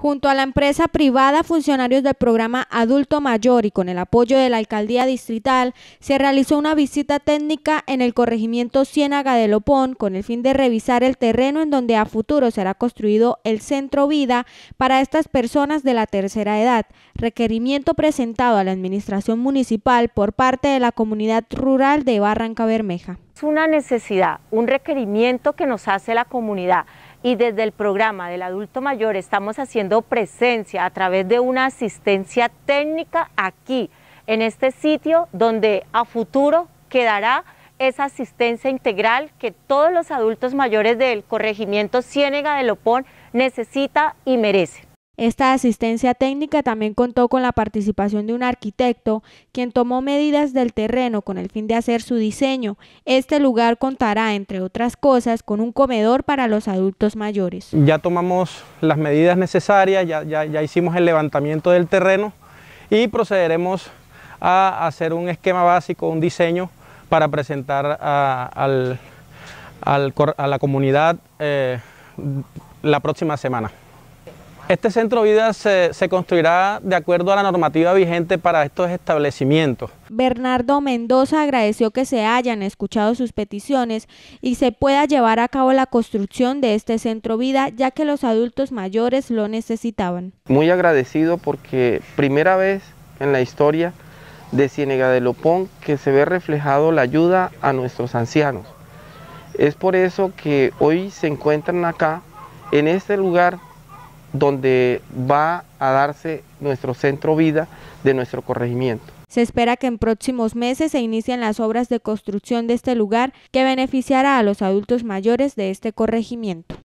Junto a la empresa privada, funcionarios del programa Adulto Mayor y con el apoyo de la alcaldía distrital, se realizó una visita técnica en el corregimiento Ciénaga de Lopón con el fin de revisar el terreno en donde a futuro será construido el centro vida para estas personas de la tercera edad, requerimiento presentado a la administración municipal por parte de la comunidad rural de Barranca Bermeja. Es una necesidad, un requerimiento que nos hace la comunidad y desde el programa del adulto mayor estamos haciendo presencia a través de una asistencia técnica aquí, en este sitio donde a futuro quedará esa asistencia integral que todos los adultos mayores del corregimiento Ciénega de Lopón necesita y merecen. Esta asistencia técnica también contó con la participación de un arquitecto, quien tomó medidas del terreno con el fin de hacer su diseño. Este lugar contará, entre otras cosas, con un comedor para los adultos mayores. Ya tomamos las medidas necesarias, ya, hicimos el levantamiento del terreno y procederemos a hacer un esquema básico, un diseño para presentar a, la comunidad eh, la próxima semana. Este centro vida se, construirá de acuerdo a la normativa vigente para estos establecimientos. Bernardo Mendoza agradeció que se hayan escuchado sus peticiones y se pueda llevar a cabo la construcción de este centro vida, ya que los adultos mayores lo necesitaban. Muy agradecido porque primera vez en la historia de Ciénega de Lopón que se ve reflejado la ayuda a nuestros ancianos. Es por eso que hoy se encuentran acá, en este lugar donde va a darse nuestro centro vida de nuestro corregimiento. Se espera que en próximos meses se inicien las obras de construcción de este lugar que beneficiará a los adultos mayores de este corregimiento.